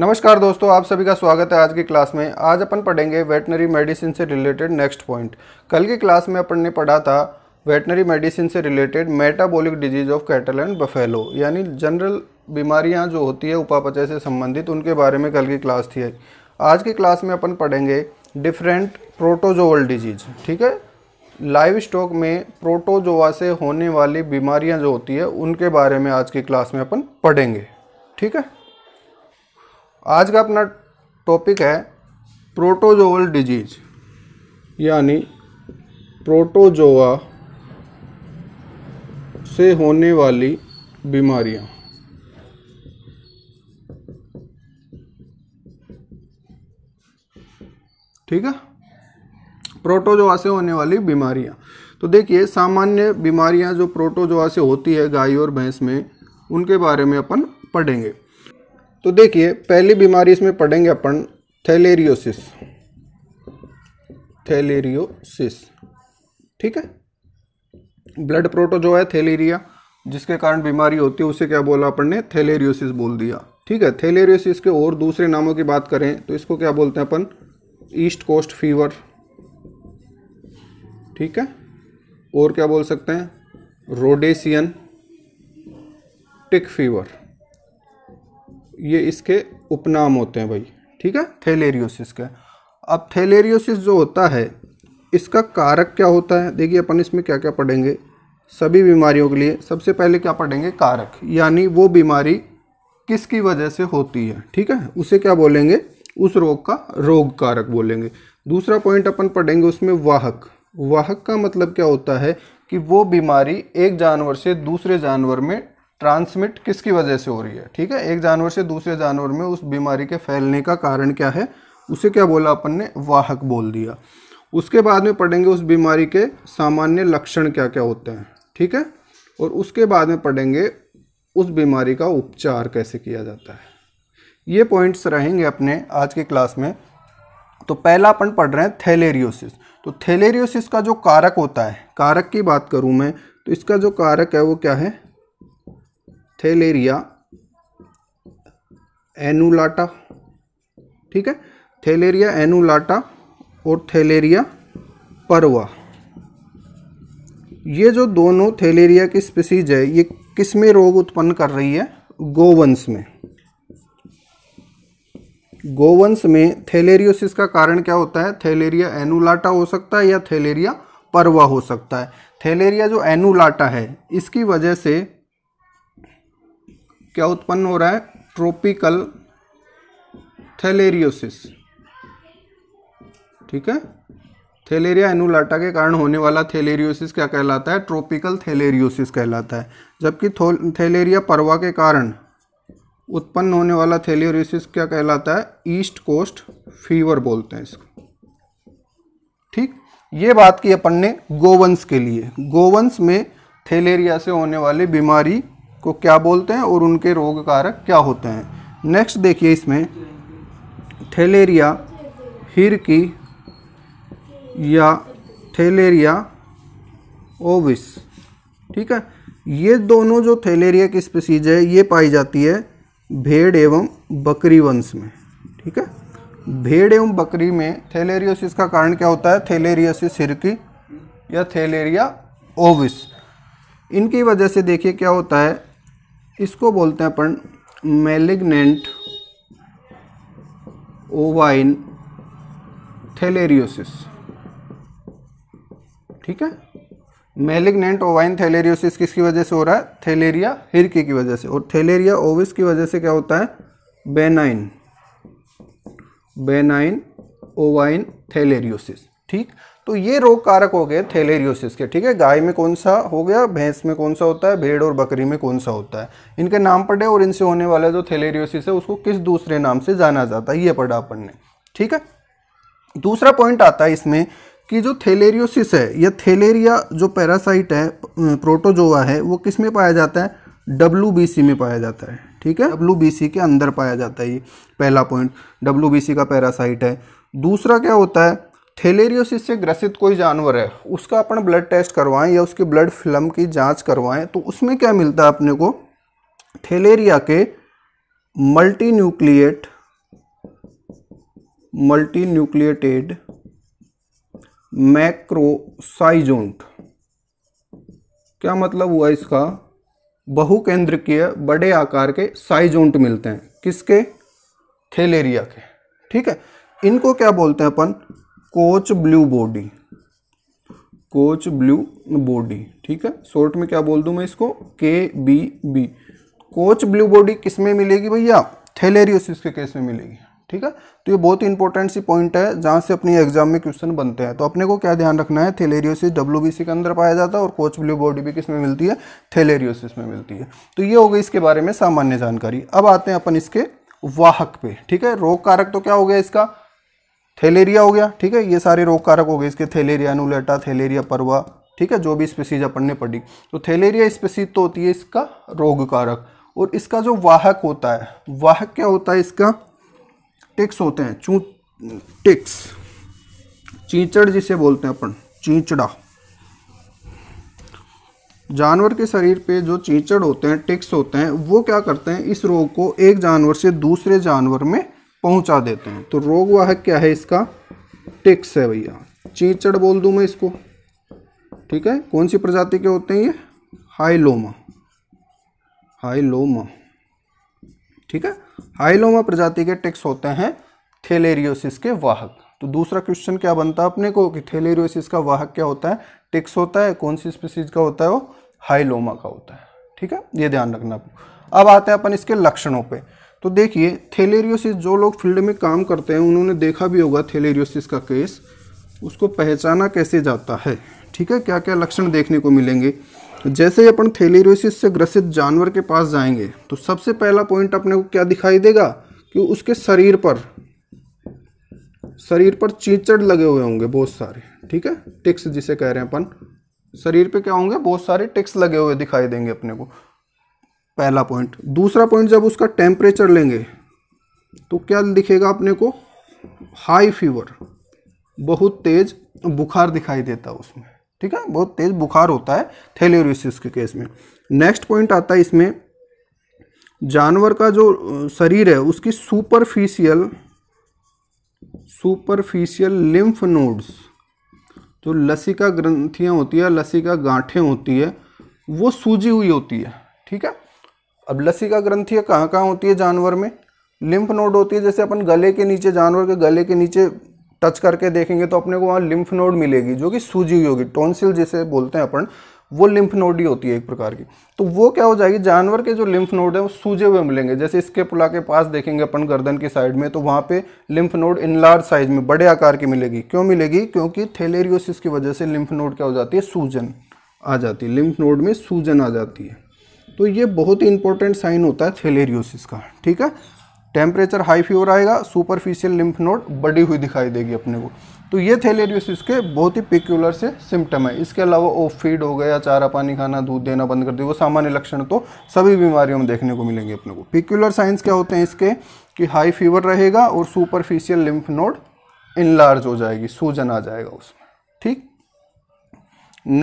नमस्कार दोस्तों आप सभी का स्वागत है आज की क्लास में आज अपन पढ़ेंगे वेटनरी मेडिसिन से रिलेटेड नेक्स्ट पॉइंट कल की क्लास में अपन ने पढ़ा था वेटनरी मेडिसिन से related metabolic disease of cattle and buffalo यानी जनरल बीमारियां जो होती है उपापचय से संबंधित उनके बारे में कल की क्लास थी आज की क्लास में अपन पढ़ेंगे डिफरेंट प्रोटोजोअल डिजीज ठीक है लाइव स्टॉक में प्रोटोजोआ से होने वाली बीमारियाँ जो होती है उनके बारे में आज की क्लास में अपन पढ़ेंगे ठीक है आज का अपना टॉपिक है प्रोटोजोअल डिजीज यानी प्रोटोजोआ से होने वाली बीमारियां ठीक है प्रोटोजोआ से होने वाली बीमारियां तो देखिए सामान्य बीमारियां जो प्रोटोजोआ से होती है गाय और भैंस में उनके बारे में अपन पढ़ेंगे तो देखिए पहली बीमारी इसमें पढ़ेंगे अपन थैलेरियोसिस थैलेरियोसिस ठीक है ब्लड प्रोटो जो है थैलेरिया जिसके कारण बीमारी होती है उसे क्या बोला अपन ने थैलेरियोसिस बोल दिया ठीक है थैलेरियोसिस के और दूसरे नामों की बात करें तो इसको क्या बोलते हैं अपन ईस्ट कोस्ट फीवर ठीक है और क्या बोल सकते हैं रोडेशियन टिक फीवर ये इसके उपनाम होते हैं भाई ठीक है थैलेरियोसिस के अब थैलेरियोसिस जो होता है इसका कारक क्या होता है देखिए अपन इसमें क्या क्या पढ़ेंगे सभी बीमारियों के लिए सबसे पहले क्या पढ़ेंगे कारक यानी वो बीमारी किसकी वजह से होती है ठीक है उसे क्या बोलेंगे उस रोग का रोग कारक बोलेंगे दूसरा पॉइंट अपन पढ़ेंगे उसमें वाहक वाहक का मतलब क्या होता है कि वो बीमारी एक जानवर से दूसरे जानवर में ट्रांसमिट किसकी वजह से हो रही है ठीक है एक जानवर से दूसरे जानवर में उस बीमारी के फैलने का कारण क्या है उसे क्या बोला अपन ने वाहक बोल दिया उसके बाद में पढ़ेंगे उस बीमारी के सामान्य लक्षण क्या क्या होते हैं ठीक है और उसके बाद में पढ़ेंगे उस बीमारी का उपचार कैसे किया जाता है ये पॉइंट्स रहेंगे अपने आज के क्लास में तो पहला अपन पढ़ रहे हैं थैलेरियोसिस तो थैलेरियोसिस का जो कारक होता है कारक की बात करूँ मैं तो इसका जो कारक है वो क्या है थेलेरिया एनुलाटा ठीक है थेलेरिया एनुलाटा और थेलेरिया परवा ये जो दोनों थेलेरिया की स्पीसीज है ये किस में रोग उत्पन्न कर रही है गोवंश में गोवंश में थेलेरियोसिस का कारण क्या होता है थेलेरिया एनुलाटा हो सकता है या थेलेरिया परवा हो सकता है थेलेरिया जो एनुलाटा है इसकी वजह से क्या उत्पन्न हो रहा है ट्रोपिकल थैलेरियोसिस ठीक है थैलेरिया एनुलाटा के कारण होने वाला थैलेरियोसिस क्या कहलाता है ट्रोपिकल थैलेरियोसिस कहलाता है जबकि थैलेरिया परवा के कारण उत्पन्न होने वाला थैलेरियोसिस क्या कहलाता है ईस्ट कोस्ट फीवर बोलते हैं इसको ठीक ये बात की अपन ने गोवंश के लिए गोवंश में थैलेरिया से होने वाली बीमारी को क्या बोलते हैं और उनके रोग कारक क्या होते हैं नेक्स्ट देखिए इसमें थैलेरिया हिरकी या थैलेरिया ओविस ठीक है ये दोनों जो थैलेरिया की स्पीसीज है ये पाई जाती है भेड़ एवं बकरी वंश में ठीक है भेड़ एवं बकरी में थैलेरियोसिस का कारण क्या होता है थैलेरियोसिस हिरकी या थैलेरिया ओविस इनकी वजह से देखिए क्या होता है इसको बोलते हैं अपन मेलिग्नेंट ओवाइन थेलेरियोसिस ठीक है मेलिग्नेंट ओवाइन थेलेरियोसिस किसकी वजह से हो रहा है थेलेरिया हिरके की वजह से और थेलेरिया ओविस की वजह से क्या होता है बेनाइन बेनाइन ओवाइन थेलेरियोसिस ठीक तो ये रोग कारक हो गए थेलेरियोसिस के ठीक है गाय में कौन सा हो गया भैंस में कौन सा होता है भेड़ और बकरी में कौन सा होता है इनके नाम पढ़े और इनसे होने वाला जो थेलेरियोसिस है उसको किस दूसरे नाम से जाना जाता है ये पढ़ा अपन ने ठीक है दूसरा पॉइंट आता है इसमें कि जो थेलेरियोसिस है या थेलेरिया जो पैरासाइट है प्रोटोजोआ है वो किस में पाया जाता है डब्ल्यू में पाया जाता है ठीक है डब्ल्यू के अंदर पाया जाता है ये पहला पॉइंट डब्ल्यू का पैरासाइट है दूसरा क्या होता है थेलेरियोसिस से ग्रसित कोई जानवर है उसका अपन ब्लड टेस्ट करवाएं या उसकी ब्लड फिल्म की जांच करवाएं तो उसमें क्या मिलता है अपने को थेलेरिया के multi nucleate multi nucleated macroschizont क्या मतलब हुआ इसका बहुकेंद्रकीय बड़े आकार के साइजोंट मिलते हैं किसके थेलेरिया के ठीक है इनको क्या बोलते हैं अपन Koch blue body Koch blue body ठीक है शॉर्ट में क्या बोल दूं मैं इसको K B B Koch blue body किस में मिलेगी भैया थेलेरियोसिस के केस में मिलेगी ठीक है तो ये बहुत ही इंपॉर्टेंट सी पॉइंट है जहाँ से अपनी एग्जाम में क्वेश्चन बनते हैं तो अपने को क्या ध्यान रखना है थेलेरियोसिस सी के अंदर पाया जाता है और कोच ब्लू बॉडी भी किस में मिलती है थेलेरियोसिस में मिलती है तो ये हो गई इसके बारे में सामान्य जानकारी अब आते हैं अपन इसके वाहक पे ठीक है रोग कारक तो क्या हो गया इसका थैलेरिया हो गया ठीक है ये सारे रोग कारक हो गए इसके थैलेरिया अनुलेटा थेलेरिया परवा ठीक है जो भी स्पेसीज अपन ने पढ़ी तो थैलेरिया स्पेसीज तो होती है इसका रोग कारक और इसका जो वाहक होता है वाहक क्या होता है इसका टिक्स होते हैं चू टिक्स चींचड़ जिसे बोलते हैं अपन चींचड़ा जानवर के शरीर पे जो चींचड़ होते हैं टिक्स होते हैं वो क्या करते हैं इस रोग को एक जानवर से दूसरे जानवर में पहुंचा देते हैं तो रोग रोगवाहक क्या है इसका टिक्स है भैया चीचड़ बोल दूं मैं इसको ठीक है कौन सी प्रजाति के होते हैं ये हाइलोमा हाइलोमा ठीक है हाइलोमा प्रजाति के टिक्स होते हैं थेलेरियोसिस के वाहक तो दूसरा क्वेश्चन क्या बनता है अपने को कि थेलेरियोसिस का वाहक क्या होता है टिक्स होता है कौन सी स्पीसीज का होता है वो हाइलोमा का होता है ठीक है ये ध्यान रखना अब आते हैं अपन इसके लक्षणों पर तो देखिए थेलेरियोसिस जो लोग फील्ड में काम करते हैं उन्होंने देखा भी होगा थेलेरियोसिस का केस उसको पहचाना कैसे जाता है ठीक है क्या क्या लक्षण देखने को मिलेंगे जैसे ही अपन थेलेरियोसिस से ग्रसित जानवर के पास जाएंगे तो सबसे पहला पॉइंट अपने को क्या दिखाई देगा कि उसके शरीर पर शरीर पर चीचड़ लगे हुए होंगे बहुत सारे ठीक है टिक्स जिसे कह रहे हैं अपन शरीर पे क्या होंगे बहुत सारे टिक्स लगे हुए दिखाई देंगे अपने को पहला पॉइंट दूसरा पॉइंट जब उसका टेम्परेचर लेंगे तो क्या दिखेगा अपने को हाई फीवर बहुत तेज बुखार दिखाई देता है उसमें ठीक है बहुत तेज बुखार होता है थेलेरिसिस के केस में नेक्स्ट पॉइंट आता है इसमें जानवर का जो शरीर है उसकी सुपरफिशियल सुपरफिशियल लिम्फ नोड्स जो लसिका ग्रंथियाँ होती है लसिका गांठें होती है वो सूजी हुई होती है ठीक है अब लसिका ग्रंथियाँ कहाँ कहाँ होती है जानवर में लिम्फ नोड होती है जैसे अपन गले के नीचे जानवर के गले के नीचे टच करके देखेंगे तो अपने को वहाँ लिम्फ नोड मिलेगी जो कि सूजी हुई होगी टोन्सिल जिसे बोलते हैं अपन वो लिम्फ नोड ही होती है एक प्रकार की तो वो क्या हो जाएगी जानवर के जो लिम्फ नोड है वो सूजे हुए मिलेंगे जैसे इसके पुला के पास देखेंगे अपन गर्दन की साइड में तो वहाँ पे lymph node in large size में बड़े आकार की मिलेगी क्यों मिलेगी क्योंकि थेलेरियोसिस की वजह से लिम्फ नोड क्या हो जाती है सूजन आ जाती है लिम्फ नोड में सूजन आ जाती है तो ये बहुत ही इंपॉर्टेंट साइन होता है थेलेरियोसिस का ठीक है टेम्परेचर हाई फीवर आएगा सुपरफिशियल लिम्फ नोड बड़ी हुई दिखाई देगी अपने को तो ये थेलेरियोसिस के बहुत ही पिक्यूलर से सिम्टम है इसके अलावा ओ फीड हो गया चारा पानी खाना दूध देना बंद कर दिया वो सामान्य लक्षण तो सभी बीमारियों में देखने को मिलेंगे अपने को पिक्यूलर साइंस क्या होते हैं इसके कि हाई फीवर रहेगा और सुपरफिशियल लिम्फ नोड इनलार्ज हो जाएगी सूजन आ जाएगा उसमें ठीक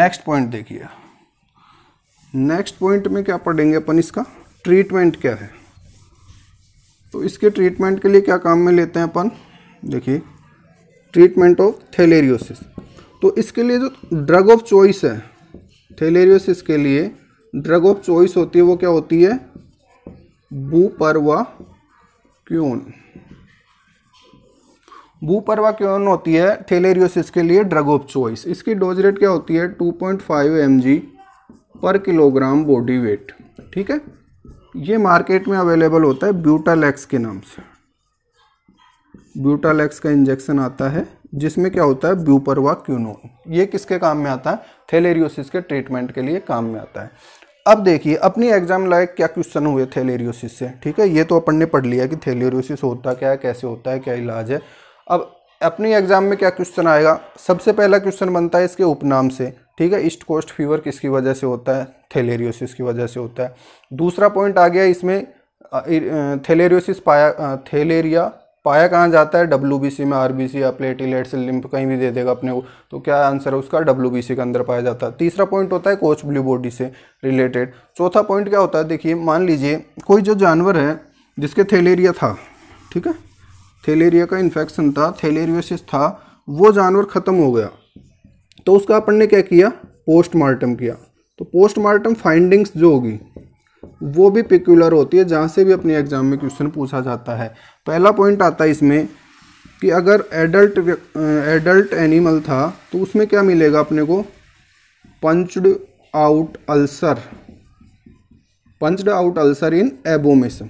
नेक्स्ट पॉइंट देखिए नेक्स्ट पॉइंट में क्या पढ़ेंगे अपन इसका ट्रीटमेंट क्या है तो इसके ट्रीटमेंट के लिए क्या काम में लेते हैं अपन देखिए ट्रीटमेंट ऑफ थेलेरियोसिस तो इसके लिए जो ड्रग ऑफ चॉइस है थेलेरियोसिस के लिए ड्रग ऑफ चॉइस होती है वो क्या होती है बूपरवा क्यून बूपरवा क्यून होती है थेलेरियोसिस के लिए ड्रग ऑफ चॉइस इसकी डोज रेट क्या होती है 2.5 पॉइंट पर किलोग्राम बॉडी वेट ठीक है ये मार्केट में अवेलेबल होता है ब्यूटालैक्स के नाम से ब्यूटालैक्स का इंजेक्शन आता है जिसमें क्या होता है ब्यूपरवा क्यूनोन ये किसके काम में आता है थेलेरियोसिस के ट्रीटमेंट के लिए काम में आता है अब देखिए अपनी एग्जाम लायक क्या क्वेश्चन हुए थेलेरियोसिस से ठीक है ये तो अपन ने पढ़ लिया कि थेलेरियोसिस होता क्या है कैसे होता है क्या इलाज है अब अपने एग्ज़ाम में क्या क्वेश्चन आएगा सबसे पहला क्वेश्चन बनता है इसके उपनाम से ठीक है ईस्ट कोस्ट फीवर किसकी वजह से होता है थेलेरियोसिस की वजह से होता है दूसरा पॉइंट आ गया इसमें थेलेरियोसिस पाया थेलेरिया पाया कहाँ जाता है डब्ल्यू बी सी में आर बी सी या प्लेटिलेट्स लिम्फ कहीं भी दे देगा अपने को तो क्या आंसर है उसका डब्ल्यू बी सी के अंदर पाया जाता है तीसरा पॉइंट होता है कोच ब्लू बॉडी से रिलेटेड चौथा पॉइंट क्या होता है देखिए मान लीजिए कोई जो जानवर है जिसके थेलेरिया था ठीक है थैलेरिया का इन्फेक्शन था थेलेरियोसिस था वो जानवर ख़त्म हो गया तो उसका अपन ने क्या किया पोस्टमार्टम किया तो पोस्टमार्टम फाइंडिंग्स जो होगी वो भी पिक्यूलर होती है जहाँ से भी अपने एग्जाम में क्वेश्चन पूछा जाता है पहला पॉइंट आता है इसमें कि अगर एडल्ट एडल्ट एनिमल था तो उसमें क्या मिलेगा अपने को punched out ulcer punched out ulcer in abomasum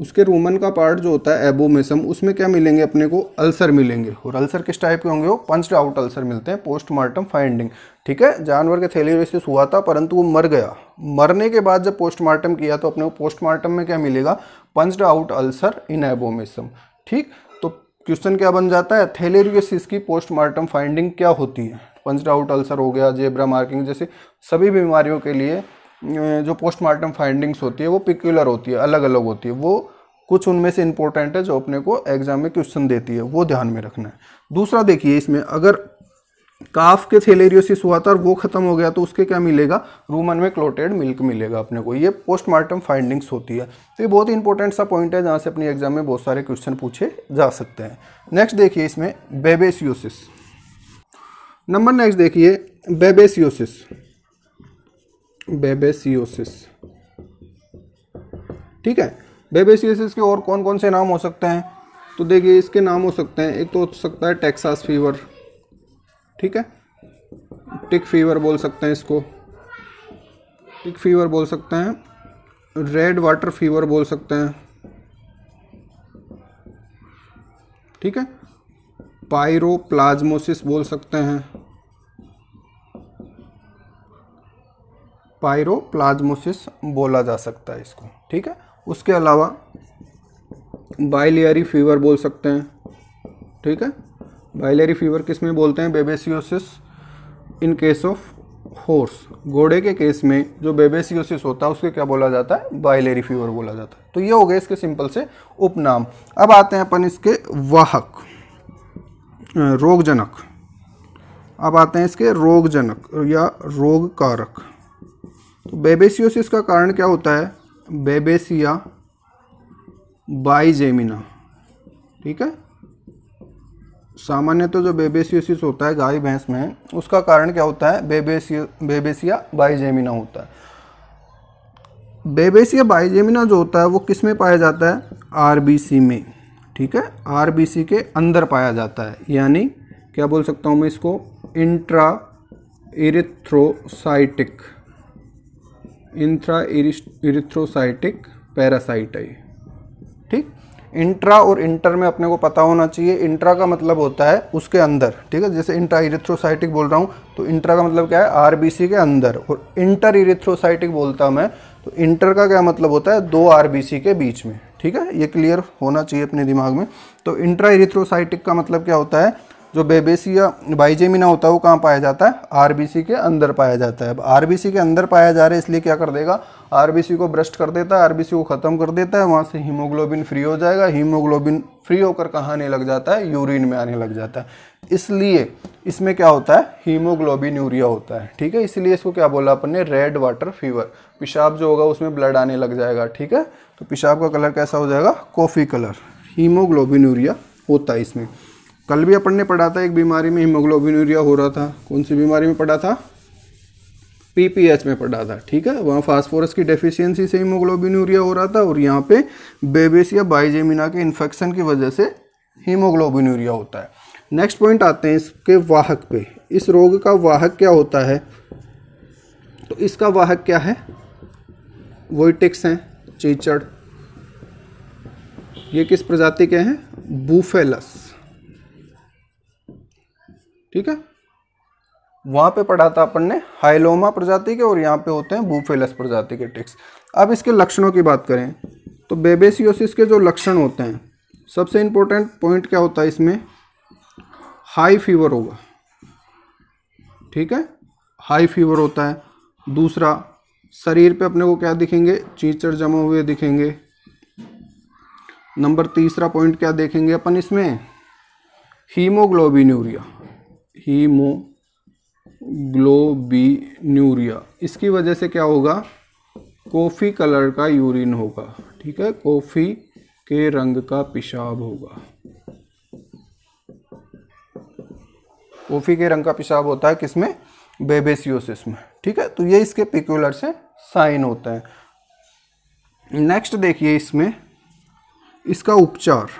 उसके रूमन का पार्ट जो होता है एबोमेसम उसमें क्या मिलेंगे अपने को अल्सर मिलेंगे और अल्सर किस टाइप के होंगे वो पंचड आउट अल्सर मिलते हैं पोस्टमार्टम फाइंडिंग ठीक है जानवर के थैलीरेसिस हुआ था परंतु वो मर गया मरने के बाद जब पोस्टमार्टम किया तो अपने को पोस्टमार्टम में क्या मिलेगा punched out ulcer in abomasum ठीक तो क्वेश्चन क्या बन जाता है थेलेरियोसिस की पोस्टमार्टम फाइंडिंग क्या होती है पंच आउट अल्सर हो गया जेब्रा मार्किंग जैसे सभी बीमारियों के लिए जो पोस्टमार्टम फाइंडिंग्स होती है वो पिक्यूलर होती है अलग अलग होती है वो कुछ उनमें से इंपॉर्टेंट है जो अपने को एग्जाम में क्वेश्चन देती है वो ध्यान में रखना है दूसरा देखिए इसमें अगर काफ के थेलेरियोसिस हुआ था और वो खत्म हो गया तो उसके क्या मिलेगा रूमन में क्लोटेड मिल्क मिलेगा अपने को ये पोस्टमार्टम फाइंडिंग्स होती है तो ये बहुत ही इंपॉर्टेंट सा पॉइंट है जहाँ से अपने एग्जाम में बहुत सारे क्वेश्चन पूछे जा सकते हैं नेक्स्ट देखिए इसमें बेबेसियोसिस नंबर नेक्स्ट देखिए बेबेसियोसिस बेबेसियोसिस ठीक है बेबेसियोसिस के और कौन कौन से नाम हो सकते हैं तो देखिए इसके नाम हो सकते हैं एक तो हो सकता है टेक्सास फीवर ठीक है टिक फीवर बोल सकते हैं इसको टिक फीवर बोल सकते हैं रेड वाटर फीवर बोल सकते हैं ठीक है पायरोप्लाज्मोसिस बोल सकते हैं पायरोप्लाज्मोसिस बोला जा सकता है इसको ठीक है उसके अलावा बाइलियरी फीवर बोल सकते हैं ठीक है बाइलेरी फीवर किस में बोलते हैं babesiosis in case of horse घोड़े के केस में जो बेबेसियोसिस होता है उसके क्या बोला जाता है बाइलेरी फीवर बोला जाता है तो ये हो गए इसके सिंपल से उपनाम अब आते हैं अपन इसके वाहक रोगजनक अब आते हैं इसके रोगजनक या रोग कारक बेबेसियोसिस का कारण क्या होता है बेबेसिया बाइजेमिना ठीक है सामान्य तो जो बेबेसियोसिस होता है गाय भैंस में उसका कारण क्या होता है बेबेसियो बेबेसिया बाइजेमिना होता है बेबेसिया बाइजेमिना जो होता है वो किस में पाया जाता है आरबीसी में ठीक है आरबीसी के अंदर पाया जाता है यानी क्या बोल सकता हूँ मैं इसको intra erythrocytic intra erythrocytic parasite है ठीक इंट्रा और इंटर में अपने को पता होना चाहिए इंट्रा का मतलब होता है उसके अंदर ठीक है जैसे इंट्रा इरिथ्रोसाइटिक बोल रहा हूँ तो इंट्रा का मतलब क्या है आरबीसी के अंदर और इंटर इरिथ्रोसाइटिक बोलता हूँ मैं तो इंटर का क्या मतलब होता है दो आरबीसी के बीच में ठीक है ये क्लियर होना चाहिए अपने दिमाग में तो इंट्रा इरिथ्रोसाइटिक का मतलब क्या होता है जो बेबेसी या बाइजेमिना होता है वो कहाँ पाया जाता है आरबीसी के अंदर पाया जाता है अब आरबीसी के अंदर पाया जा रहा है इसलिए क्या कर देगा आरबीसी को ब्रस्ट कर देता है आरबीसी को ख़त्म कर देता है वहाँ से हीमोग्लोबिन फ्री हो जाएगा हीमोग्लोबिन फ्री होकर कहाँ आने लग जाता है यूरिन में आने लग जाता है इसलिए इसमें क्या होता है हीमोग्लोबिन यूरिया होता है ठीक है इसलिए इसको क्या बोला अपन ने रेड वाटर फीवर पेशाब जो होगा उसमें ब्लड आने लग जाएगा ठीक है तो पेशाब का कलर कैसा हो जाएगा कॉफ़ी कलर हीमोग्लोबिन यूरिया होता है इसमें कल भी अपन ने पढ़ा था एक बीमारी में यूरिया हो रहा था कौन सी बीमारी में पढ़ा था पीपीएच में पढ़ा था ठीक है वहाँ फास्फोरस की डेफिशिएंसी से यूरिया हो रहा था और यहाँ पे बेबेस या बाइजेमिना के इन्फेक्शन की वजह से यूरिया होता है नेक्स्ट पॉइंट आते हैं इसके वाहक पे इस रोग का वाहक क्या होता है तो इसका वाहक क्या है वोइटिक्स हैं चीचड़ ये किस प्रजाति के हैं बूफेलस ठीक है वहां पे पढ़ा था अपन ने हाइलोमा प्रजाति के और यहाँ पे होते हैं बूफेलस प्रजाति के टिक्स अब इसके लक्षणों की बात करें तो बेबेसियोसिस के जो लक्षण होते हैं सबसे इंपॉर्टेंट पॉइंट क्या होता है इसमें हाई फीवर होगा ठीक है हाई फीवर होता है दूसरा शरीर पे अपने को क्या दिखेंगे चीचड़ जमा हुए दिखेंगे नंबर तीसरा पॉइंट क्या देखेंगे अपन इसमें हीमोग्लोबिन यूरिया हीमोग्लोबिन्यूरिया इसकी वजह से क्या होगा कॉफ़ी कलर का यूरिन होगा ठीक है कॉफ़ी के रंग का पेशाब होगा कॉफ़ी के रंग का पेशाब होता है किसमें बेबेसियोसिस में ठीक है तो ये इसके पिक्यूलर से साइन होते हैं नेक्स्ट देखिए इसमें इसका उपचार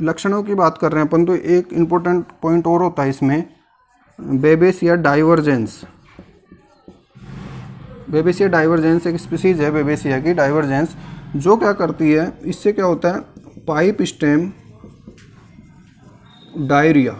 लक्षणों की बात कर रहे हैं अपन तो एक इम्पोर्टेंट पॉइंट और होता है इसमें Babesia divergens Babesia divergens एक स्पीसीज है बेबेसिया की डाइवर्जेंस जो क्या करती है इससे क्या होता है pipe stem diarrhoea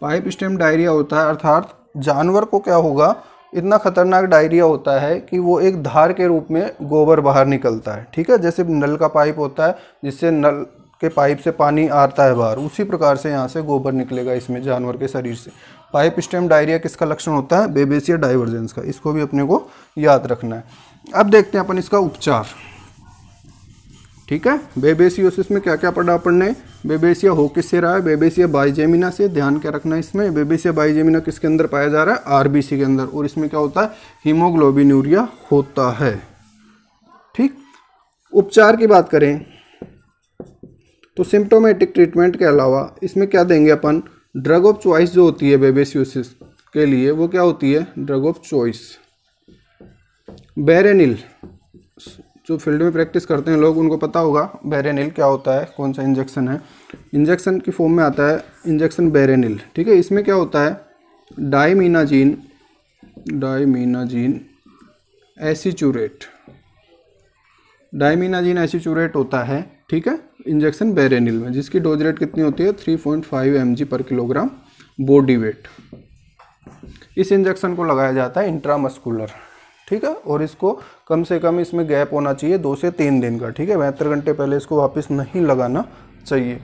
pipe stem diarrhoea होता है अर्थात जानवर को क्या होगा इतना ख़तरनाक डायरिया होता है कि वो एक धार के रूप में गोबर बाहर निकलता है ठीक है जैसे नल का पाइप होता है जिससे नल के पाइप से पानी आता है बाहर उसी प्रकार से यहाँ से गोबर निकलेगा इसमें जानवर के शरीर से पाइप स्टेम डायरिया किसका लक्षण होता है बेबेसिया डाइवर्जेंस का इसको भी अपने को याद रखना है अब देखते हैं अपन इसका उपचार ठीक है बेबेसियोसिस में क्या क्या पढ़ा पढ़ने बेबेसिया हो किससे रहा है बेबेसिया बाइजेमिना से ध्यान क्या रखना है इसमें बेबेसिया बाइजेमिना किसके अंदर पाया जा रहा है आरबीसी के अंदर और इसमें क्या होता है हीमोग्लोबिनूरिया होता है ठीक उपचार की बात करें तो सिम्टोमेटिक ट्रीटमेंट के अलावा इसमें क्या देंगे अपन ड्रग ऑफ चॉइस जो होती है बेबेसियोसिस के लिए वो क्या होती है ड्रग ऑफ चॉइस बेरेनिल जो फील्ड में प्रैक्टिस करते हैं लोग उनको पता होगा बैरेनिल क्या होता है कौन सा इंजेक्शन है इंजेक्शन की फॉर्म में आता है इंजेक्शन बैरेनिल ठीक है इसमें क्या होता है डाइमीनाजीन डाइमीनाजीन एसीचूरेट डाइमीनाजीन एसीचूरेट होता है ठीक है इंजेक्शन बैरेनिल में जिसकी डोज रेट कितनी होती है three point five M G पर किलोग्राम बॉडी वेट इस इंजेक्शन को लगाया जाता है इंट्रामस्कुलर ठीक है और इसको कम से कम इसमें गैप होना चाहिए दो से तीन दिन का ठीक है बहत्तर घंटे पहले इसको वापस नहीं लगाना चाहिए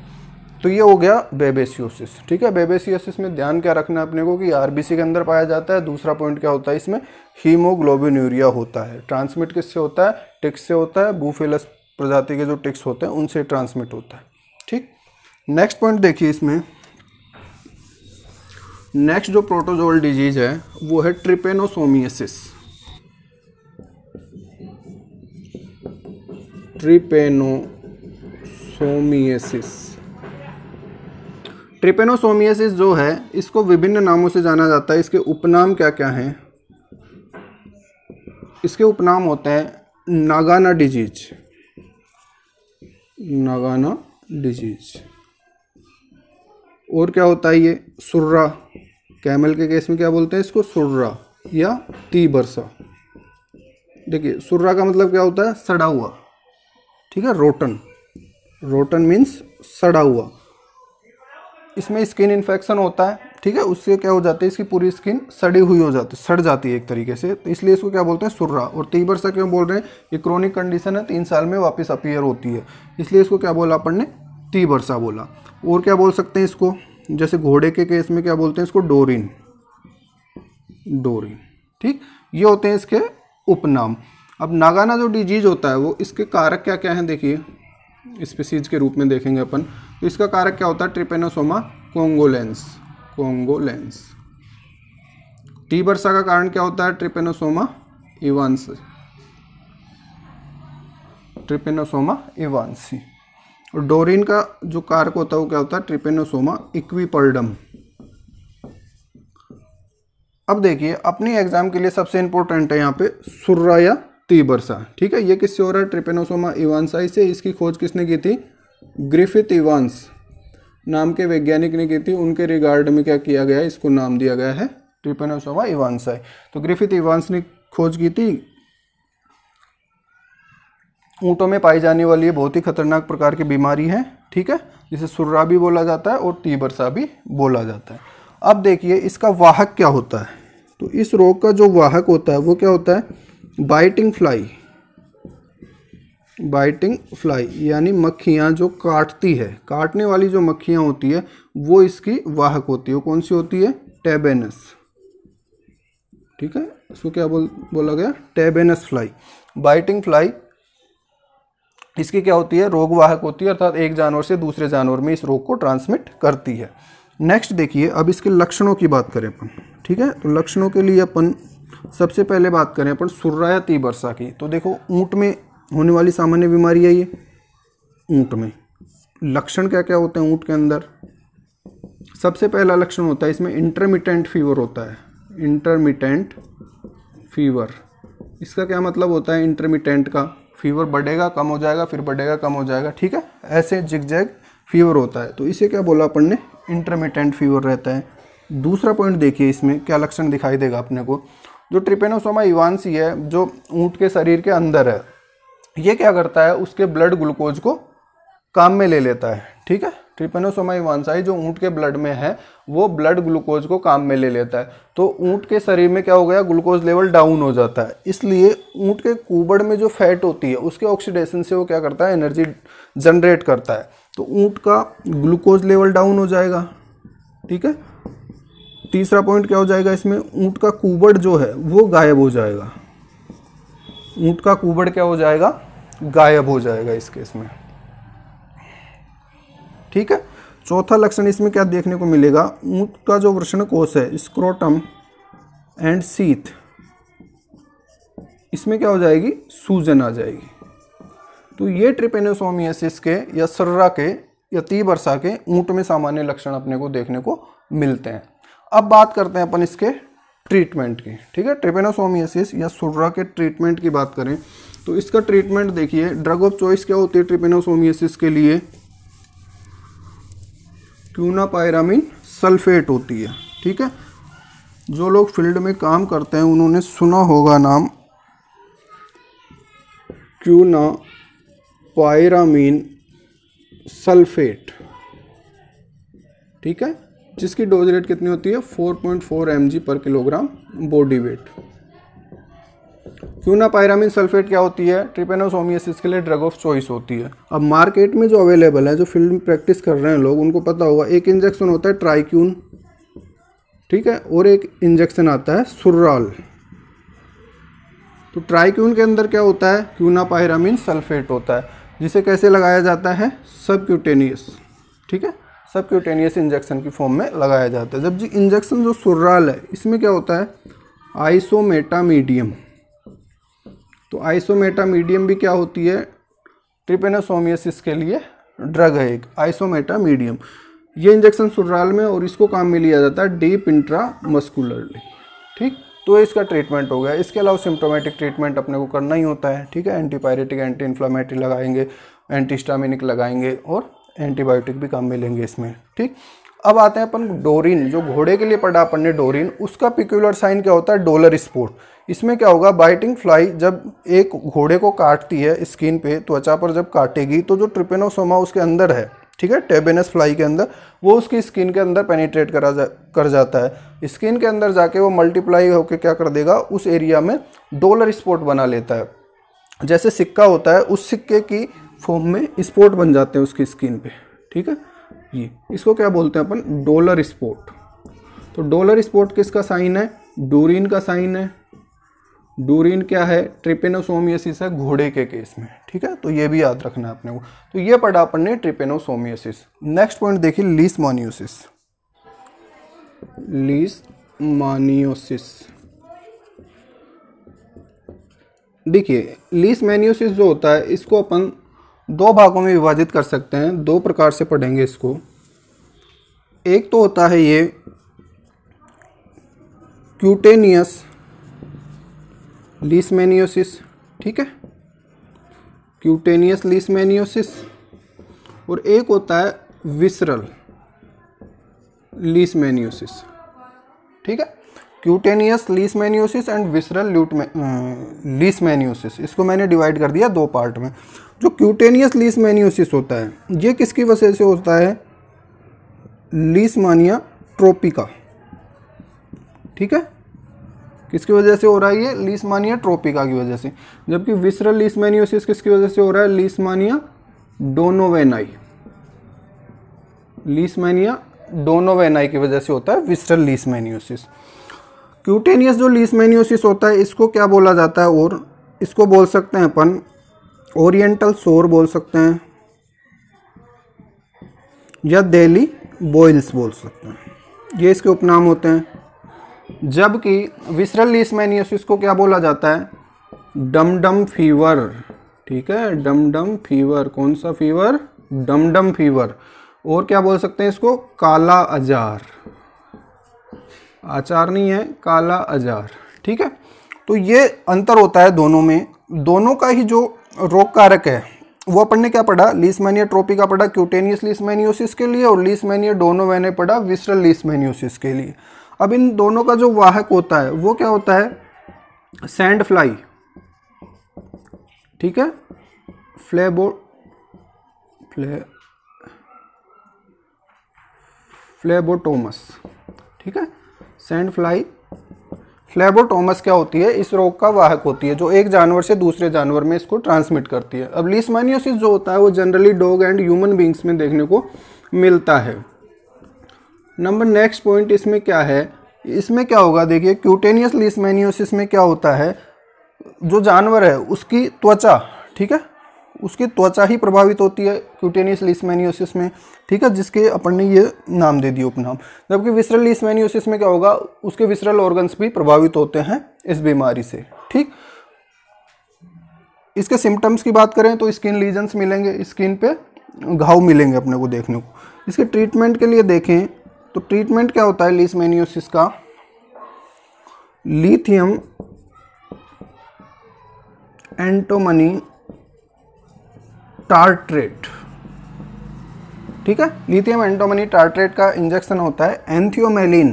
तो ये हो गया बेबेसियोसिस ठीक है बेबेसियोसिस में ध्यान क्या रखना है अपने को कि आरबीसी के अंदर पाया जाता है दूसरा पॉइंट क्या होता है इसमें हीमोग्लोबिन्यूरिया होता है ट्रांसमिट किससे होता है टिक्स से होता है बूफेलस प्रजाति के जो टिक्स होते हैं उनसे ट्रांसमिट होता है ठीक नेक्स्ट पॉइंट देखिए इसमें नेक्स्ट जो प्रोटोजोल डिजीज है वो है ट्रिपेनोसोमियसिस ट्रिपेनोसोमियसिस ट्रिपेनोसोमियसिस जो है इसको विभिन्न नामों से जाना जाता है इसके उपनाम क्या क्या हैं इसके उपनाम होते हैं नागाना डिजीज नागाना डिजीज और क्या होता है ये सुर्रा कैमल के केस में क्या बोलते हैं इसको सुर्रा या ती बरसा देखिए सुर्रा का मतलब क्या होता है सड़ा हुआ ठीक है रोटन रोटन मीन्स सड़ा हुआ इसमें स्किन इन्फेक्शन होता है ठीक है उससे क्या हो जाता है इसकी पूरी स्किन सड़ी हुई हो जाती है सड़ जाती है एक तरीके से तो इसलिए इसको क्या बोलते हैं सुर्रा और तीबर सा क्यों बोल रहे हैं ये क्रोनिक कंडीशन है तीन साल में वापस अपीयर होती है इसलिए इसको क्या बोला अपन ने ती सा बोला और क्या बोल सकते हैं इसको जैसे घोड़े के केस में क्या बोलते हैं इसको डोरिन डोरिन ठीक ये होते हैं इसके उपनाम अब नागाना जो डिजीज होता है वो इसके कारक क्या क्या हैं देखिए स्पीसीज के रूप में देखेंगे अपन तो इसका कारक क्या होता है ट्रिपेनोसोमा कोंगोलेंस कोंगोलेंस टी वर्षा का कारण क्या होता है ट्रिपेनोसोमा इवांस ट्रिपेनोसोमा इवांसी और डोरिन का जो कारक होता है वो क्या होता है ट्रिपेनोसोमा इक्विपर्डम अब देखिए अपनी एग्जाम के लिए सबसे इंपॉर्टेंट है यहाँ पे सुर्राया तीबरसा ठीक है ये किससे हो रहा है ट्रिपेनोसोमा इवानसाई से इसकी खोज किसने की थी ग्रिफिथ इवानस नाम के वैज्ञानिक ने की थी उनके रिगार्ड में क्या किया गया इसको नाम दिया गया है ट्रिपेनोसोमा इवानसाई तो ग्रिफिथ इवानस ने खोज की थी ऊँटों में पाई जाने वाली बहुत ही खतरनाक प्रकार की बीमारी है ठीक है जिसे सुर्रा भी बोला जाता है और तीबरसा भी बोला जाता है अब देखिए इसका वाहक क्या होता है तो इस रोग का जो वाहक होता है वो क्या होता है बाइटिंग फ्लाई बाइटिंग फ्लाई यानी मक्खियाँ जो काटती है काटने वाली जो मक्खियाँ होती है वो इसकी वाहक होती है कौन सी होती है टेबेनस ठीक है इसको क्या बोल बोला गया टेबेनस फ्लाई बाइटिंग फ्लाई इसकी क्या होती है रोग वाहक होती है अर्थात एक जानवर से दूसरे जानवर में इस रोग को ट्रांसमिट करती है नेक्स्ट देखिए अब इसके लक्षणों की बात करें अपन ठीक है तो लक्षणों के लिए अपन सबसे पहले बात करें अपन ती वर्षा की तो देखो ऊँट में होने वाली सामान्य बीमारी है ये ऊँट में लक्षण क्या क्या होते हैं ऊँट के अंदर सबसे पहला लक्षण होता है इसमें इंटरमिटेंट फीवर होता है इंटरमिटेंट फीवर इसका क्या मतलब होता है इंटरमिटेंट का फीवर बढ़ेगा कम हो जाएगा फिर बढ़ेगा कम हो जाएगा ठीक है ऐसे जिग जैग फीवर होता है तो इसे क्या बोला अपन ने इंटरमिटेंट फीवर रहता है दूसरा पॉइंट देखिए इसमें क्या लक्षण दिखाई देगा अपने को जो ट्रिपेनोसोमा इवानसी है जो ऊँट के शरीर के अंदर है ये क्या करता है उसके ब्लड ग्लूकोज को काम में ले लेता है ठीक है ट्रिपेनोसोमा इवानसाई जो ऊँट के ब्लड में है वो ब्लड ग्लूकोज को काम में ले लेता है तो ऊँट के शरीर में क्या हो गया ग्लूकोज लेवल डाउन हो जाता है इसलिए ऊँट के कूबड़ में जो फैट होती है उसके ऑक्सीडेशन से वो क्या करता है एनर्जी जनरेट करता है तो ऊँट का ग्लूकोज लेवल डाउन हो जाएगा ठीक है तीसरा पॉइंट क्या हो जाएगा इसमें ऊँट का कुबड़ जो है वो गायब हो जाएगा ऊँट का कुबड़ क्या हो जाएगा गायब हो जाएगा इस केस में ठीक है चौथा लक्षण इसमें क्या देखने को मिलेगा ऊँट का जो वृषण कोष है स्क्रोटम एंड सीथ इसमें क्या हो जाएगी सूजन आ जाएगी तो ये ट्रिपेनोसोमियसिस के या सर्रा के या वर्षा के ऊँट में सामान्य लक्षण अपने को देखने को मिलते हैं अब बात करते हैं अपन इसके ट्रीटमेंट की ठीक है ट्रिपेनोसोमियसिस या सुर्रा के ट्रीटमेंट की बात करें तो इसका ट्रीटमेंट देखिए ड्रग ऑफ चॉइस क्या होती है ट्रिपेनोसोमियसिस के लिए क्यूनापायरामिन सल्फेट होती है ठीक है जो लोग फील्ड में काम करते हैं उन्होंने सुना होगा नाम क्यूना पायरामीन सल्फेट ठीक है जिसकी डोज रेट कितनी होती है 4.4 पॉइंट पर kilogram body weight quinapyramine sulphate क्या होती है ट्रिपेनोसोमियसिस के लिए ड्रग ऑफ चॉइस होती है अब मार्केट में जो अवेलेबल है जो फील्ड में प्रैक्टिस कर रहे हैं लोग उनको पता होगा एक इंजेक्शन होता है ट्राइक्यून ठीक है और एक इंजेक्शन आता है सुर्राल तो ट्राइक्यून के अंदर क्या होता है क्यूना पायरामिन सल्फेट होता है जिसे कैसे लगाया जाता है सबक्यूटेनियस ठीक है सबक्यूटेनियस इंजेक्शन की फॉर्म में लगाया जाता है जब जी इंजेक्शन जो सुर्राल है इसमें क्या होता है आइसोमेटा मीडियम तो आइसोमेटा मीडियम भी क्या होती है ट्रिपेनोसोमियसिस के लिए ड्रग है एक आइसोमेटा मीडियम ये इंजेक्शन सुर्राल में और इसको काम में लिया जाता है डीप इंट्रा मस्कुलरली ठीक तो इसका ट्रीटमेंट हो गया इसके अलावा सिम्टोमेटिक ट्रीटमेंट अपने को करना ही होता है ठीक है एंटीपायरेटिक एंटी इन्फ्लामेटरी लगाएंगे एंटीस्टामिनिक लगाएंगे और एंटीबायोटिक भी कम मिलेंगे इसमें ठीक अब आते हैं अपन डोरिन जो घोड़े के लिए पढ़ा अपन ने डोरिन उसका पिक्यूलर साइन क्या होता है डोलर स्पोर्ट इसमें क्या होगा बाइटिंग फ्लाई जब एक घोड़े को काटती है स्किन पे त्वचा पर जब काटेगी तो जो ट्रिपेनोसोमा उसके अंदर है ठीक है टेबेनस फ्लाई के अंदर वो उसकी स्किन के अंदर पेनिट्रेट करा जा कर जाता है स्किन के अंदर जाके वो मल्टीप्लाई होकर क्या कर देगा उस एरिया में डोलर स्पोर्ट बना लेता है जैसे सिक्का होता है उस सिक्के की फॉर्म में स्पॉट बन जाते हैं उसकी स्किन पे ठीक है ये इसको क्या बोलते हैं अपन डोलर स्पॉट तो डोलर स्पॉट किसका साइन है डूरिन का साइन है डूरिन क्या है ट्रिपेनोसोमियसिस है घोड़े के केस में ठीक है तो ये भी याद रखना है अपने को तो ये पढ़ा अपन ने ट्रिपेनोसोमियसिस नेक्स्ट पॉइंट देखिए लीस मानियोसिस लीस मानियोसिस देखिए लीस मैनियोसिस जो होता है इसको अपन दो भागों में विभाजित कर सकते हैं दो प्रकार से पढ़ेंगे इसको एक तो होता है ये क्यूटेनियस लीसमेनियोसिस ठीक है क्यूटेनियस लीसमेनियोसिस और एक होता है विसरल लीसमेनियोसिस ठीक है cutaneous leishmaniasis and visceral leishmaniasis इसको मैंने डिवाइड कर दिया दो पार्ट में जो क्यूटेनियस मैन्यूसिस होता है ये किसकी वजह से होता है लीसमानिया ट्रोपिका ठीक है किसकी वजह से हो रहा है ये लीसमानिया ट्रोपिका की वजह से जबकि विसरल मैन्यूसिस किसकी वजह से हो रहा है लीसमानिया डोनोवेनाई लीसमेनिया डोनोवेनाई की वजह से होता है लीस मैन्यूसिस क्यूटेनियस जो लीसमेनियोसिस होता है इसको क्या बोला जाता है और इसको बोल सकते हैं अपन ओरिएंटल सोर बोल सकते हैं या दिल्ली बॉयल्स बोल सकते हैं ये इसके उपनाम होते हैं जबकि विसरल लीसमेनियोसिस को क्या बोला जाता है डमडम फीवर ठीक है डमडम फीवर कौन सा फीवर डमडम फीवर और क्या बोल सकते हैं इसको काला अजार आचार नहीं है काला अजार ठीक है तो ये अंतर होता है दोनों में दोनों का ही जो रोग कारक है वो अपन ने क्या पढ़ा लीसमैनिया ट्रोपी का पढ़ा क्यूटेनियस लीसमैनियोसिस के लिए और लीसमैनिया दोनों मैंने पढ़ा लीस लीसमैनियोसिस के लिए अब इन दोनों का जो वाहक होता है वो क्या होता है सैंड फ्लाई ठीक है फ्लेबो फ्ले फ्लेबोटोमस ठीक है सेंड फ्लाई फ्लेबोटोमस क्या होती है इस रोग का वाहक होती है जो एक जानवर से दूसरे जानवर में इसको ट्रांसमिट करती है अब लीसमानियोसिस जो होता है वो generally dog and human beings में देखने को मिलता है नंबर नेक्स्ट पॉइंट इसमें क्या है इसमें क्या होगा देखिए क्यूटेनियस लीसमेनियोसिस में क्या होता है जो जानवर है उसकी त्वचा ठीक है उसकी त्वचा ही प्रभावित होती है क्यूटेनियस लीसमैनियोसिस में ठीक है जिसके अपन ने ये नाम दे दिया उपनाम जबकि विसरल लीसमैनियोसिस में क्या होगा उसके विसरल ऑर्गन्स भी प्रभावित होते हैं इस बीमारी से ठीक इसके सिम्टम्स की बात करें तो स्किन लीजन्स मिलेंगे स्किन पे घाव मिलेंगे अपने को देखने को इसके ट्रीटमेंट के लिए देखें तो ट्रीटमेंट क्या होता है लीसमैनियोसिस का लिथियम एंटोमनी टार्ट्रेट ठीक है लिथियम एंटोमनी टार्ट्रेट का इंजेक्शन होता है एंथियोमेलिन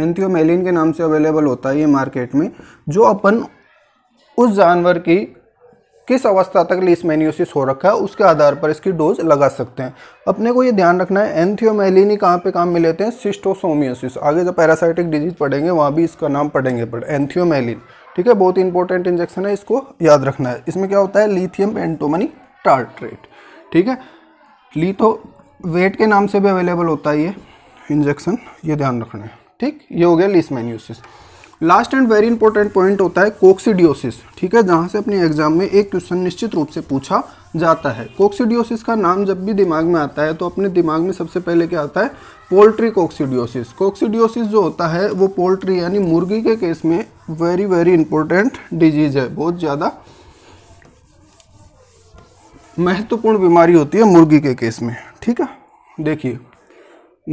एंथियोमेलिन के नाम से अवेलेबल होता है ये मार्केट में जो अपन उस जानवर की किस अवस्था तक लिसमेनियोसिस हो रखा है उसके आधार पर इसकी डोज लगा सकते हैं अपने को ये ध्यान रखना है एंथियोमेलिन ही कहाँ पर काम में लेते हैं सिस्टोसोमियोसिस आगे जब पैरासाइटिक डिजीज पढ़ेंगे वहाँ भी इसका नाम पढ़ेंगे पर एंथियोमेलिन ठीक है बहुत इंपॉर्टेंट इंजेक्शन है इसको याद रखना है इसमें क्या होता है लिथियम एंटोमनी टार्ट्रेट ठीक है लीथो वेट के नाम से भी अवेलेबल होता है ये इंजेक्शन ये ध्यान रखना है ठीक ये हो गया leishmaniasis last and very important point होता है कोक्सीडियोसिस ठीक है जहाँ से अपने एग्जाम में एक क्वेश्चन निश्चित रूप से पूछा जाता है कोक्सीडियोसिस का नाम जब भी दिमाग में आता है तो अपने दिमाग में सबसे पहले क्या आता है पोल्ट्री कोक्सीडियोसिस कोक्सीडियोसिस जो होता है वो पोल्ट्री यानी मुर्गी के केस में वेरी वेरी इंपॉर्टेंट डिजीज़ है बहुत ज़्यादा महत्वपूर्ण बीमारी होती है मुर्गी के केस में ठीक है देखिए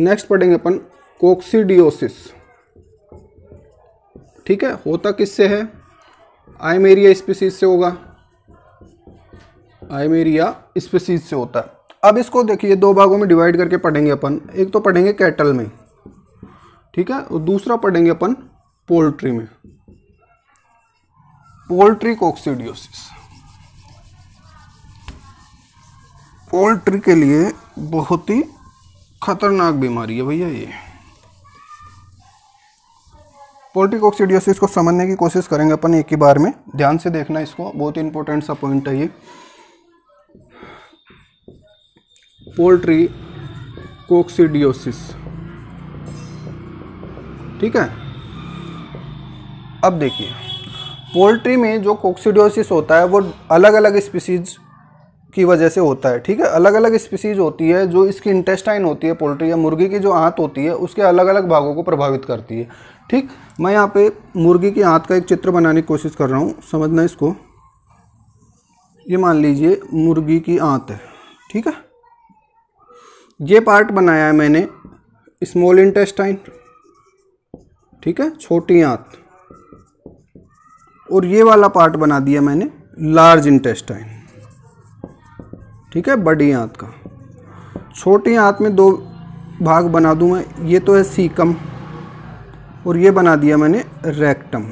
नेक्स्ट पढ़ेंगे अपन कोक्सीडियोसिस ठीक है होता किससे है आइमेरिया स्पीसीज से होगा आइमेरिया स्पेसीज से होता है अब इसको देखिए दो भागों में डिवाइड करके पढ़ेंगे अपन एक तो पढ़ेंगे कैटल में ठीक है और दूसरा पढ़ेंगे अपन पोल्ट्री में पोल्ट्री कोक्सीडियोसिस पोल्ट्री के लिए बहुत ही खतरनाक बीमारी है भैया ये पोल्ट्री कोक्सीडियोसिस को समझने की कोशिश करेंगे अपन एक ही बार में ध्यान से देखना इसको बहुत ही इंपॉर्टेंट सा पॉइंट है ये पोल्ट्री कोक्सीडियोसिस ठीक है अब देखिए पोल्ट्री में जो कोक्सीडियोसिस होता है वो अलग अलग स्पीसीज की वजह से होता है ठीक है अलग अलग स्पीसीज होती है जो इसकी इंटेस्टाइन होती है पोल्ट्री या मुर्गी की जो आंत होती है उसके अलग अलग भागों को प्रभावित करती है ठीक मैं यहाँ पे मुर्गी की आंत का एक चित्र बनाने की कोशिश कर रहा हूँ समझना इसको ये मान लीजिए मुर्गी की आंत है ठीक है ये पार्ट बनाया है मैंने स्मॉल इंटेस्टाइन ठीक है छोटी आंत और ये वाला पार्ट बना दिया मैंने लार्ज इंटेस्टाइन ठीक है बड़ी आंत का छोटी आंत में दो भाग बना दूं मैं ये तो है सीकम और ये बना दिया मैंने रेक्टम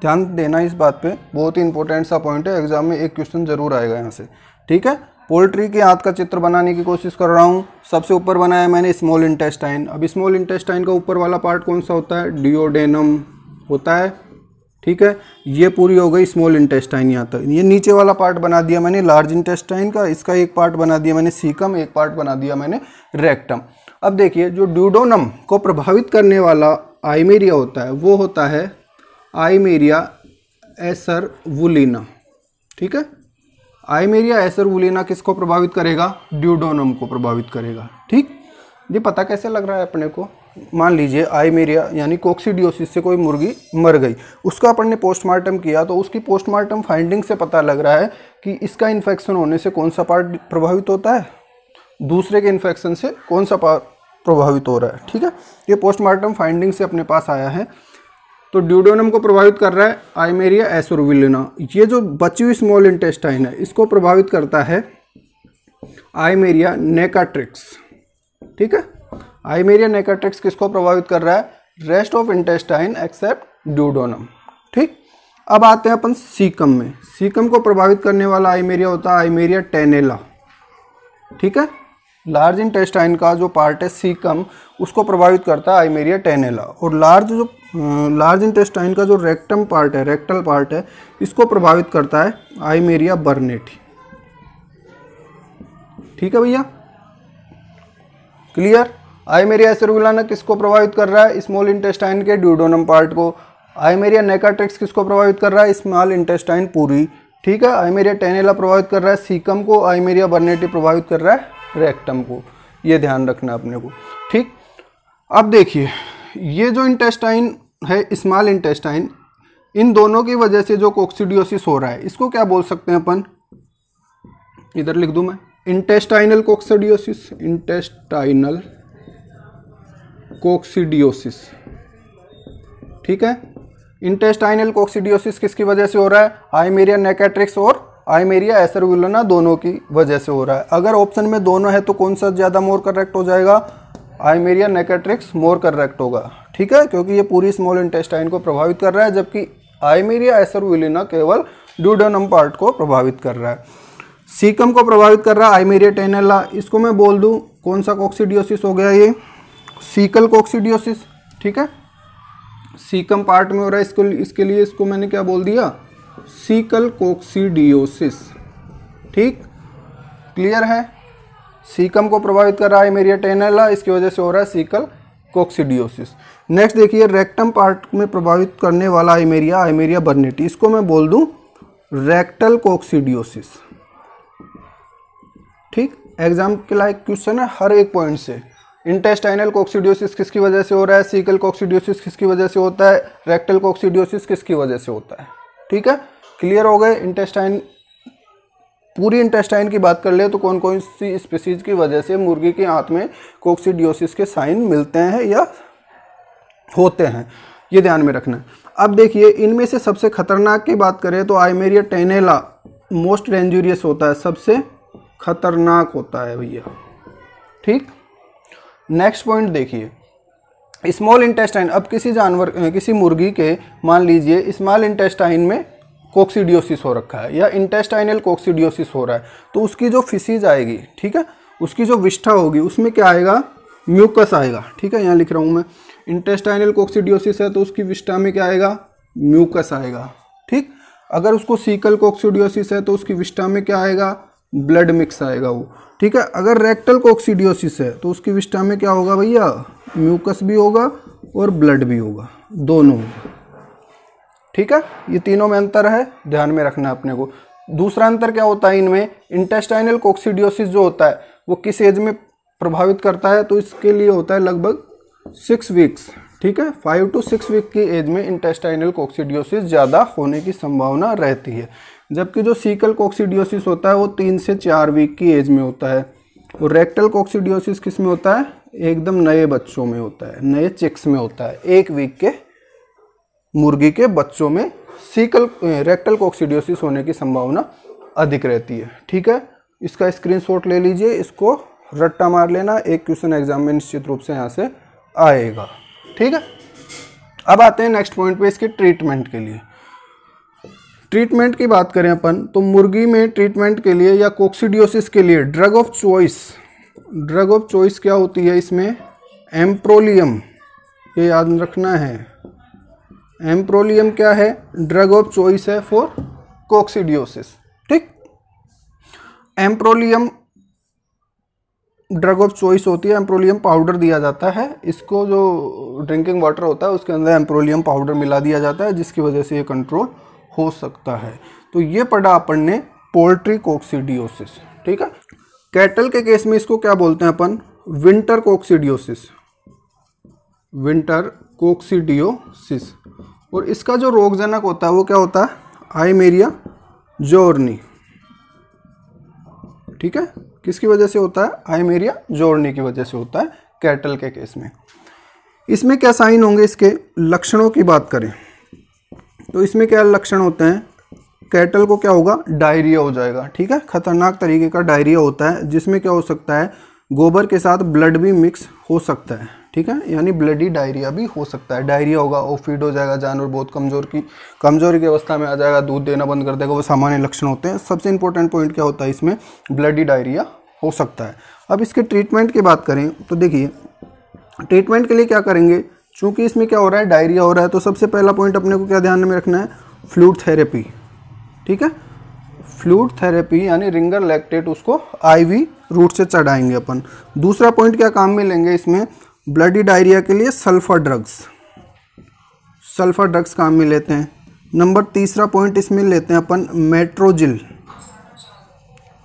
ध्यान देना इस बात पे बहुत ही इंपॉर्टेंट सा पॉइंट है एग्जाम में एक क्वेश्चन जरूर आएगा यहाँ से ठीक है पोल्ट्री के हाथ का चित्र बनाने की कोशिश कर रहा हूँ सबसे ऊपर बनाया मैंने स्मॉल इंटेस्टाइन अब स्मॉल इंटेस्टाइन का ऊपर वाला पार्ट कौन सा होता है डिओडेनम होता है ठीक है ये पूरी हो गई स्मॉल इंटेस्टाइन यहाँ तक ये नीचे वाला पार्ट बना दिया मैंने लार्ज इंटेस्टाइन का इसका एक पार्ट बना दिया मैंने सीकम एक पार्ट बना दिया मैंने रेक्टम अब देखिए जो ड्यूडोनम को प्रभावित करने वाला आइमेरिया होता है वो होता है आइमेरिया एसर वुलिना ठीक है आइमेरिया किस किसको प्रभावित करेगा ड्यूडोनम को प्रभावित करेगा ठीक ये पता कैसे लग रहा है अपने को मान लीजिए आईमेरिया यानी कोक्सीडियोसिस से कोई मुर्गी मर गई उसका अपन ने पोस्टमार्टम किया तो उसकी पोस्टमार्टम फाइंडिंग से पता लग रहा है कि इसका इन्फेक्शन होने से कौन सा पार्ट प्रभावित होता है दूसरे के इन्फेक्शन से कौन सा पार्ट प्रभावित हो रहा है ठीक है ये पोस्टमार्टम फाइंडिंग से अपने पास आया है तो ड्यूडोनम को प्रभावित कर रहा है आइमेरिया एसोरविलिना ये जो बची हुई स्मॉल इंटेस्टाइन है इसको प्रभावित करता है आइमेरिया नेकाट्रिक्स ठीक है आइमेरिया नेकाट्रिक्स किसको प्रभावित कर रहा है rest of intestine except duodenum ठीक अब आते हैं अपन सीकम में सीकम को प्रभावित करने वाला आइमेरिया होता है आइमेरिया टेनेला ठीक है लार्ज इंटेस्टाइन का जो पार्ट है सीकम उसको प्रभावित करता है आइमेरिया टेनेला और लार्ज जो लार्ज इंटेस्टाइन का जो रेक्टम पार्ट है रेक्टल पार्ट है इसको प्रभावित करता है आईमेरिया बर्नेट ठीक है भैया क्लियर आईमेरिया एसरुलाना किसको प्रभावित कर रहा है स्मॉल इंटेस्टाइन के ड्यूडोनम पार्ट को आईमेरिया नेकाट्रिक्स किसको प्रभावित कर रहा है स्मॉल इंटेस्टाइन पूरी ठीक है आईमेरिया टेनेला प्रभावित कर रहा है सीकम को आईमेरिया बर्नेटी प्रभावित कर रहा है रेक्टम को ये ध्यान रखना अपने को ठीक अब देखिए ये जो इंटेस्टाइन है स्मॉल इंटेस्टाइन इन दोनों की वजह से जो कोक्सीडियोसिस हो रहा है इसको क्या बोल सकते हैं अपन इधर लिख दूं मैं इंटेस्टाइनल कोक्सीडियोसिस इंटेस्टाइनल कोक्सीडियोसिस ठीक है इंटेस्टाइनल कोक्सीडियोसिस किसकी वजह से हो रहा है आईमेरिया नेकेट्रिक्स और आईमेरिया एसरविलोना दोनों की वजह से हो रहा है अगर ऑप्शन में दोनों है तो कौन सा ज़्यादा मोर करेक्ट हो जाएगा आइमेरिया नेकेट्रिक्स मोर करेक्ट होगा ठीक है क्योंकि ये पूरी स्मॉल इंटेस्टाइन को प्रभावित कर रहा है जबकि आइमेरिया एसरविलिना केवल ड्यूडोनम पार्ट को प्रभावित कर रहा है सीकम को प्रभावित कर रहा है आइमेरिया टेनेला इसको मैं बोल दूँ कौन सा कॉक्सीडियोसिस हो गया ये सीकल कॉक्सीडियोसिस ठीक है सीकम पार्ट में हो रहा है इसको इसके लिए इसको मैंने क्या बोल दिया सीकल कोक्सीडियोसिस ठीक क्लियर है सीकम को प्रभावित कर रहा है मेरिया टेनेला इसकी वजह से हो रहा है सीकल कोक्सीडियोसिस नेक्स्ट देखिए रेक्टम पार्ट में प्रभावित करने वाला आइमेरिया आइमेरिया बर्नेटी इसको मैं बोल दूं रेक्टल कोक्सीडियोसिस ठीक एग्जाम के लाइक क्वेश्चन है हर एक पॉइंट से इंटेस्टाइनल कोक्सीडियोसिस किसकी वजह से हो रहा है सीकल कोक्सीडियोसिस किसकी वजह से होता है रेक्टल कोक्सीडियोसिस किसकी वजह से होता है ठीक है क्लियर हो गए इंटेस्टाइन पूरी इंटेस्टाइन की बात कर ले तो कौन कौन सी स्पीसीज की वजह से मुर्गी के आंत में कोक्सीडियोसिस के साइन मिलते हैं या होते हैं ये ध्यान में रखना अब देखिए इनमें से सबसे खतरनाक की बात करें तो आइमेरिया टेनेला मोस्ट डेंजूरियस होता है सबसे खतरनाक होता है भैया ठीक नेक्स्ट पॉइंट देखिए स्मॉल इंटेस्टाइन अब किसी जानवर किसी मुर्गी के मान लीजिए स्मॉल इंटेस्टाइन में कोक्सीडियोसिस हो रखा है या इंटेस्टाइनल कोक्सीडियोसिस हो रहा है तो उसकी जो फिसीज आएगी ठीक है उसकी जो विष्ठा होगी उसमें क्या आएगा म्यूकस आएगा ठीक है यहाँ लिख रहा हूँ मैं इंटेस्टाइनल कोक्सीडियोसिस है तो उसकी विष्ठा में क्या आएगा म्यूकस आएगा ठीक अगर उसको सीकल कोक्सीडियोसिस है तो उसकी विष्ठा में क्या आएगा ब्लड मिक्स आएगा वो ठीक है अगर रेक्टल कोक्सीडियोसिस है तो उसकी विष्ठा में क्या होगा भैया म्यूकस भी होगा और ब्लड भी होगा दोनों होगा ठीक है ये तीनों में अंतर है ध्यान में रखना अपने को दूसरा अंतर क्या होता है इनमें इंटेस्टाइनल कोक्सीडियोसिस जो होता है वो किस एज में प्रभावित करता है तो इसके लिए होता है लगभग सिक्स वीक्स ठीक है फाइव टू सिक्स वीक की एज में इंटेस्टाइनल कोक्सीडियोसिस ज़्यादा होने की संभावना रहती है जबकि जो सीकल कोक्सीडियोसिस होता है वो तीन से चार वीक की एज में होता है और रेक्टल कोक्सीडियोसिस किस में होता है एकदम नए बच्चों में होता है नए चिक्स में होता है एक वीक के मुर्गी के बच्चों में सीकल रेक्टल कॉक्सीडियोसिस होने की संभावना अधिक रहती है ठीक है इसका स्क्रीनशॉट ले लीजिए इसको रट्टा मार लेना एक क्वेश्चन एग्जाम में निश्चित रूप से यहाँ से आएगा ठीक है अब आते हैं नेक्स्ट पॉइंट पे इसके ट्रीटमेंट के लिए ट्रीटमेंट की बात करें अपन तो मुर्गी में ट्रीटमेंट के लिए या कोक्सीडियोसिस के लिए drug of choice drug of choice क्या होती है इसमें एम्प्रोलियम ये याद रखना है एम्प्रोलियम क्या है ड्रग ऑफ चॉइस है फॉर कोक्सीडियोसिस ठीक एम्प्रोलियम ड्रग ऑफ चॉइस होती है एम्प्रोलियम पाउडर दिया जाता है इसको जो ड्रिंकिंग वाटर होता है उसके अंदर एम्प्रोलियम पाउडर मिला दिया जाता है जिसकी वजह से ये कंट्रोल हो सकता है तो ये पढ़ा अपन ने पोल्ट्री कोक्सीडियोसिस ठीक है कैटल के केस में इसको क्या बोलते हैं अपन विंटर कोक्सीडियोसिस विंटर कोक्सीडियोसिस और इसका जो रोगजनक होता है वो क्या होता है आईमेरिया जोर्नी ठीक है किसकी वजह से होता है आईमेरिया जोर्नी की वजह से होता है कैटल के केस में इसमें क्या साइन होंगे इसके लक्षणों की बात करें तो इसमें क्या लक्षण होते हैं कैटल को क्या होगा डायरिया हो जाएगा ठीक है खतरनाक तरीके का डायरिया होता है जिसमें क्या हो सकता है गोबर के साथ ब्लड भी मिक्स हो सकता है ठीक है यानी ब्लडी डायरिया भी हो सकता है डायरिया होगा वो फीड हो जाएगा जानवर बहुत कमज़ोर की कमज़ोरी की अवस्था में आ जाएगा दूध देना बंद कर देगा वो सामान्य लक्षण होते हैं सबसे इंपॉर्टेंट पॉइंट क्या होता है इसमें ब्लडी डायरिया हो सकता है अब इसके ट्रीटमेंट की बात करें तो देखिए ट्रीटमेंट के लिए क्या करेंगे चूँकि इसमें क्या हो रहा है डायरिया हो रहा है तो सबसे पहला पॉइंट अपने को क्या ध्यान में रखना है फ्लूड थेरेपी ठीक है फ्लूड थेरेपी यानी रिंगर लैक्टेट उसको आईवी रूट से चढ़ाएंगे अपन दूसरा पॉइंट क्या काम में लेंगे इसमें ब्लडी डायरिया के लिए सल्फ़र ड्रग्स सल्फ़र ड्रग्स काम में लेते हैं नंबर तीसरा पॉइंट इसमें लेते हैं अपन मेट्रोजिल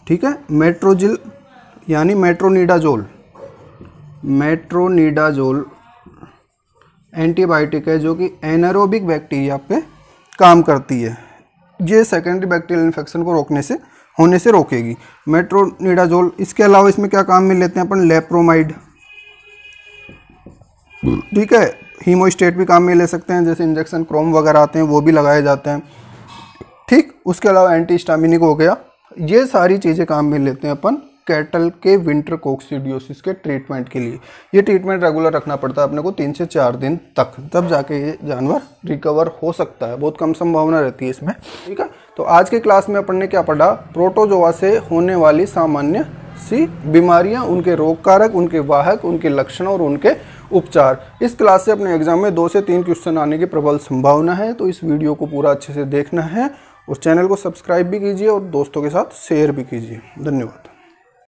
ठीक है मेट्रोजिल यानी मेट्रोनिडाजोल मेट्रोनिडाजोल एंटीबायोटिक है जो कि एनारोबिक बैक्टीरिया पे काम करती है ये सेकेंडरी बैक्टीरियल इन्फेक्शन को रोकने से होने से रोकेगी मेट्रोनिडाजोल इसके अलावा इसमें क्या काम में लेते हैं अपन लेप्रोमाइड ठीक है हीमोस्टेट भी काम में ले सकते हैं जैसे इंजेक्शन क्रोम वगैरह आते हैं वो भी लगाए जाते हैं ठीक उसके अलावा एंटी स्टामिनिक हो गया ये सारी चीज़ें काम में लेते हैं अपन कैटल के विंटर कोक्सीडियोसिस के ट्रीटमेंट के लिए ये ट्रीटमेंट रेगुलर रखना पड़ता है अपने को तीन से चार दिन तक तब जाके ये जानवर रिकवर हो सकता है बहुत कम संभावना रहती है इसमें ठीक है तो आज के क्लास में अपन ने क्या पढ़ा प्रोटोजोआ से होने वाली सामान्य सी बीमारियां उनके रोग कारक उनके वाहक उनके लक्षण और उनके उपचार इस क्लास से अपने एग्जाम में दो से तीन क्वेश्चन आने की प्रबल संभावना है तो इस वीडियो को पूरा अच्छे से देखना है और चैनल को सब्सक्राइब भी कीजिए और दोस्तों के साथ शेयर भी कीजिए धन्यवाद